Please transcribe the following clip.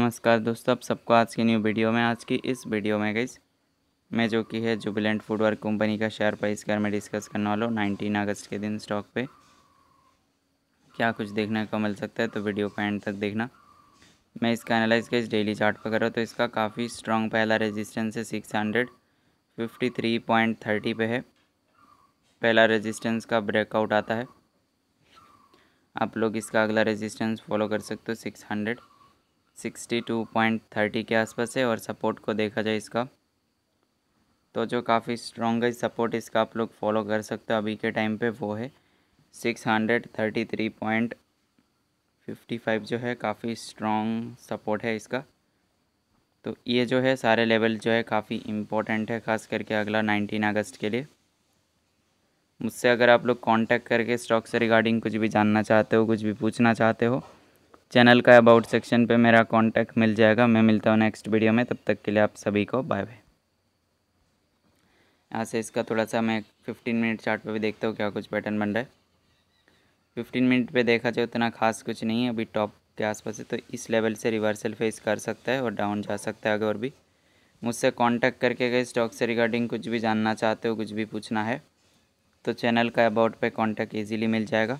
नमस्कार दोस्तों आप सबको आज की न्यू वीडियो में आज की इस वीडियो में गई मैं जो कि है जुबिलेंट फूडवर्क कंपनी का शेयर प्राइस बारे मैं डिस्कस करने वाला हूँ नाइनटीन अगस्त के दिन स्टॉक पे क्या कुछ देखने को मिल सकता है तो वीडियो को एंड तक देखना मैं इसका एनालाइज गई डेली चार्ट पर कर रहा हूँ तो इसका काफ़ी स्ट्रॉन्ग पहला रजिस्टेंस है six hundred fifty three point thirty पे है पहला रजिस्टेंस का ब्रेकआउट आता है आप लोग इसका अगला रजिस्टेंस फॉलो कर सकते हो six hundred sixty two point thirty के आसपास है और सपोर्ट को देखा जाए इसका तो जो काफ़ी स्ट्रॉन्ग है सपोर्ट इसका आप लोग फॉलो कर सकते हो अभी के टाइम पे वो है six hundred thirty three point fifty five जो है काफ़ी स्ट्रॉन्ग सपोर्ट है इसका तो ये जो है सारे लेवल जो है काफ़ी इम्पोर्टेंट है ख़ास करके अगला नाइनटीन अगस्त के लिए मुझसे अगर आप लोग कांटेक्ट करके स्टॉक से रिगार्डिंग कुछ भी जानना चाहते हो कुछ भी पूछना चाहते हो चैनल का अबाउट सेक्शन पे मेरा कांटेक्ट मिल जाएगा मैं मिलता हूँ नेक्स्ट वीडियो में तब तक के लिए आप सभी को बाय बाय यहाँ से इसका थोड़ा सा मैं फिफ्टीन मिनट चार्ट पे भी देखता हूँ क्या कुछ पैटर्न बन रहा है फिफ्टीन मिनट पे देखा जाए उतना खास कुछ नहीं है अभी टॉप के आसपास है तो इस लेवल से रिवर्सल फेस कर सकता है और डाउन जा सकता है अगर भी मुझसे कॉन्टैक्ट करके अगर स्टॉक से रिगार्डिंग कुछ भी जानना चाहते हो कुछ भी पूछना है तो चैनल का अबाउट पर कॉन्टैक्ट ईजिली मिल जाएगा